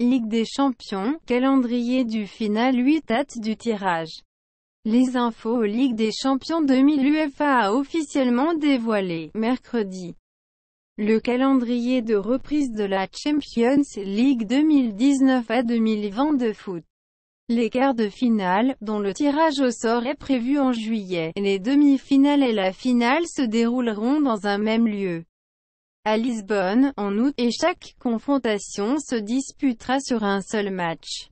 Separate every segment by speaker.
Speaker 1: Ligue des champions, calendrier du final 8 dates du tirage. Les infos Ligue des champions 2000 UFA a officiellement dévoilé, mercredi, le calendrier de reprise de la Champions League 2019 à 2020 de foot. Les quarts de finale, dont le tirage au sort est prévu en juillet, les demi-finales et la finale se dérouleront dans un même lieu à Lisbonne, en août, et chaque confrontation se disputera sur un seul match.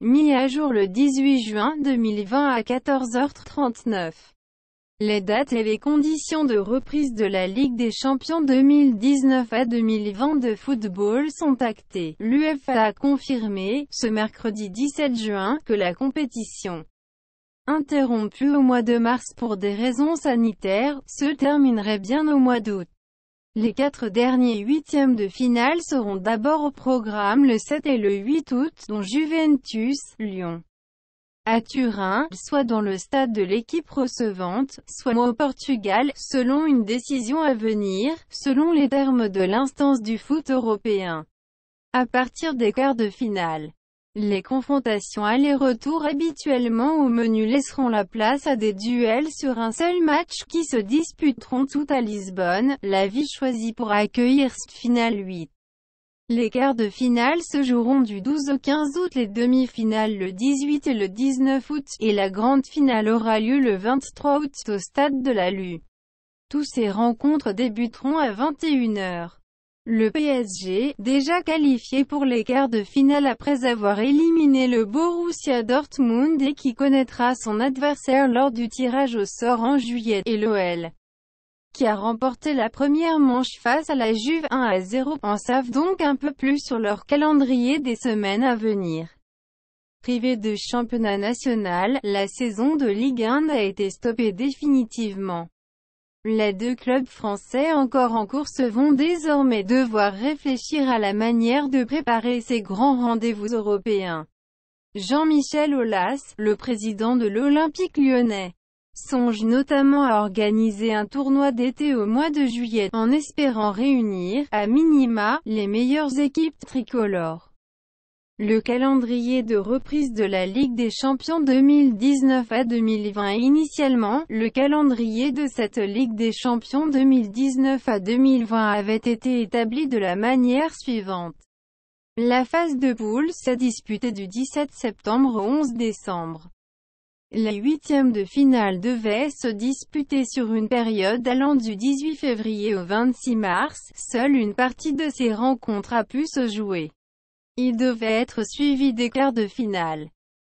Speaker 1: Mis à jour le 18 juin 2020 à 14h39. Les dates et les conditions de reprise de la Ligue des Champions 2019 à 2020 de football sont actées. L'UFA a confirmé, ce mercredi 17 juin, que la compétition interrompue au mois de mars pour des raisons sanitaires, se terminerait bien au mois d'août. Les quatre derniers huitièmes de finale seront d'abord au programme le 7 et le 8 août, dont Juventus, Lyon à Turin, soit dans le stade de l'équipe recevante, soit au Portugal, selon une décision à venir, selon les termes de l'instance du foot européen. À partir des quarts de finale, les confrontations aller-retour habituellement au menu laisseront la place à des duels sur un seul match qui se disputeront tout à Lisbonne, la ville choisie pour accueillir cette finale 8. Les quarts de finale se joueront du 12 au 15 août, les demi-finales le 18 et le 19 août, et la grande finale aura lieu le 23 août au stade de la Lue. Tous ces rencontres débuteront à 21h. Le PSG, déjà qualifié pour les quarts de finale après avoir éliminé le Borussia Dortmund et qui connaîtra son adversaire lors du tirage au sort en juillet, et l'OL, qui a remporté la première manche face à la Juve 1 à 0, en savent donc un peu plus sur leur calendrier des semaines à venir. Privé de championnat national, la saison de Ligue 1 a été stoppée définitivement. Les deux clubs français encore en course vont désormais devoir réfléchir à la manière de préparer ces grands rendez-vous européens. Jean-Michel Aulas, le président de l'Olympique lyonnais, songe notamment à organiser un tournoi d'été au mois de juillet, en espérant réunir, à minima, les meilleures équipes tricolores. Le calendrier de reprise de la Ligue des Champions 2019 à 2020 Initialement, le calendrier de cette Ligue des Champions 2019 à 2020 avait été établi de la manière suivante. La phase de poule s'est disputée du 17 septembre au 11 décembre. Les huitièmes de finale devaient se disputer sur une période allant du 18 février au 26 mars, seule une partie de ces rencontres a pu se jouer. Il devait être suivi des quarts de finale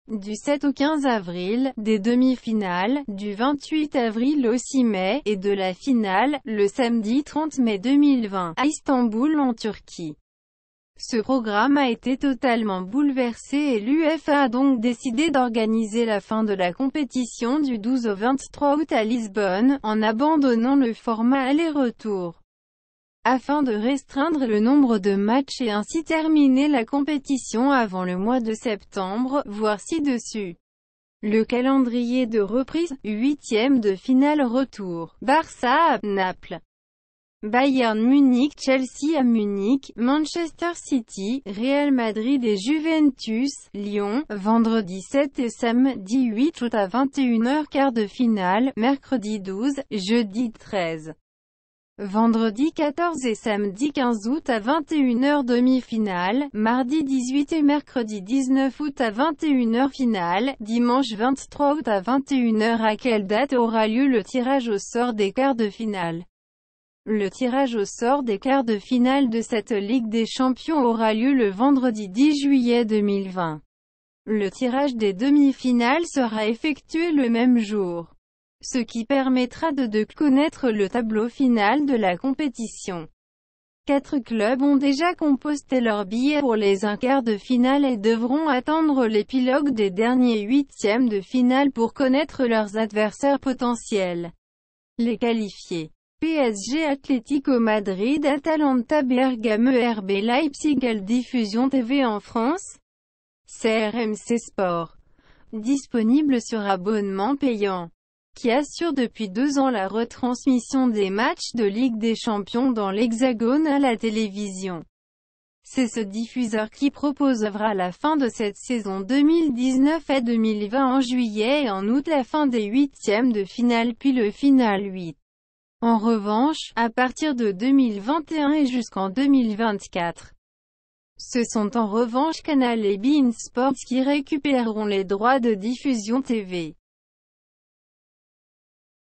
Speaker 1: du 7 au 15 avril, des demi-finales, du 28 avril au 6 mai, et de la finale, le samedi 30 mai 2020, à Istanbul en Turquie. Ce programme a été totalement bouleversé et l'UFA a donc décidé d'organiser la fin de la compétition du 12 au 23 août à Lisbonne, en abandonnant le format aller-retour afin de restreindre le nombre de matchs et ainsi terminer la compétition avant le mois de septembre, voir ci-dessus. Le calendrier de reprise, huitième de finale retour, Barça à Naples. Bayern Munich, Chelsea à Munich, Manchester City, Real Madrid et Juventus, Lyon, vendredi 7 et samedi 8 août à 21h quart de finale, mercredi 12, jeudi 13. Vendredi 14 et samedi 15 août à 21h demi-finale, mardi 18 et mercredi 19 août à 21h finale, dimanche 23 août à 21h à quelle date aura lieu le tirage au sort des quarts de finale Le tirage au sort des quarts de finale de cette Ligue des Champions aura lieu le vendredi 10 juillet 2020. Le tirage des demi-finales sera effectué le même jour ce qui permettra de, connaître le tableau final de la compétition. Quatre clubs ont déjà composté leurs billets pour les un quart de finale et devront attendre l'épilogue des derniers huitièmes de finale pour connaître leurs adversaires potentiels. Les qualifiés PSG Atlético Madrid Atalanta Bergame RB Leipzig Diffusion TV en France CRMC Sport Disponible sur abonnement payant qui assure depuis deux ans la retransmission des matchs de Ligue des Champions dans l'Hexagone à la télévision. C'est ce diffuseur qui proposera la fin de cette saison 2019 à 2020 en juillet et en août la fin des huitièmes de finale puis le final 8. En revanche, à partir de 2021 et jusqu'en 2024, ce sont en revanche Canal et Bein Sports qui récupéreront les droits de diffusion TV.